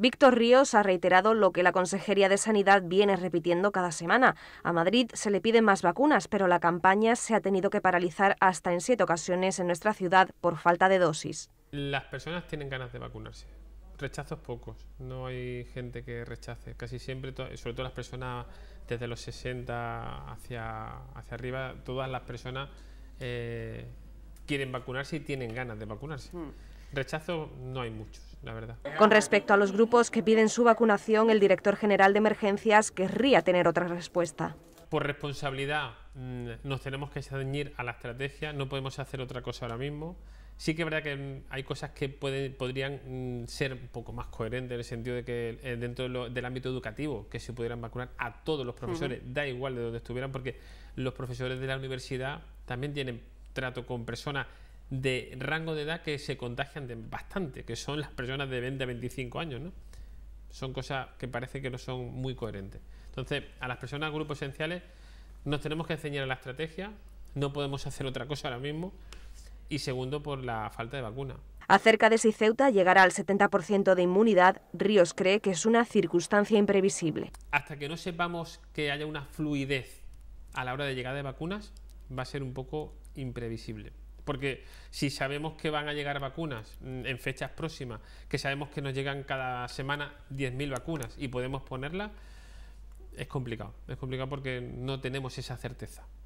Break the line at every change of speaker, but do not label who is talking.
Víctor Ríos ha reiterado lo que la Consejería de Sanidad viene repitiendo cada semana. A Madrid se le piden más vacunas, pero la campaña se ha tenido que paralizar hasta en siete ocasiones en nuestra ciudad por falta de dosis.
Las personas tienen ganas de vacunarse. Rechazos pocos, no hay gente que rechace. Casi siempre, sobre todo las personas desde los 60 hacia, hacia arriba, todas las personas eh, quieren vacunarse y tienen ganas de vacunarse. Mm. Rechazo no hay muchos, la verdad.
Con respecto a los grupos que piden su vacunación, el director general de emergencias querría tener otra respuesta.
Por responsabilidad mm, nos tenemos que ceñir a la estrategia, no podemos hacer otra cosa ahora mismo. Sí que es verdad que mm, hay cosas que pueden, podrían mm, ser un poco más coherentes en el sentido de que eh, dentro del ámbito educativo, que se pudieran vacunar a todos los profesores, da igual de donde estuvieran, porque los profesores de la universidad también tienen trato con personas de rango de edad que se contagian de bastante, que son las personas de 20 a 25 años, ¿no? Son cosas que parece que no son muy coherentes. Entonces, a las personas grupos esenciales nos tenemos que enseñar la estrategia, no podemos hacer otra cosa ahora mismo, y segundo, por la falta de vacuna.
Acerca de si Ceuta llegará al 70% de inmunidad, Ríos cree que es una circunstancia imprevisible.
Hasta que no sepamos que haya una fluidez a la hora de llegar de vacunas, va a ser un poco imprevisible. Porque si sabemos que van a llegar vacunas mm, en fechas próximas, que sabemos que nos llegan cada semana 10.000 vacunas y podemos ponerlas, es complicado. Es complicado porque no tenemos esa certeza.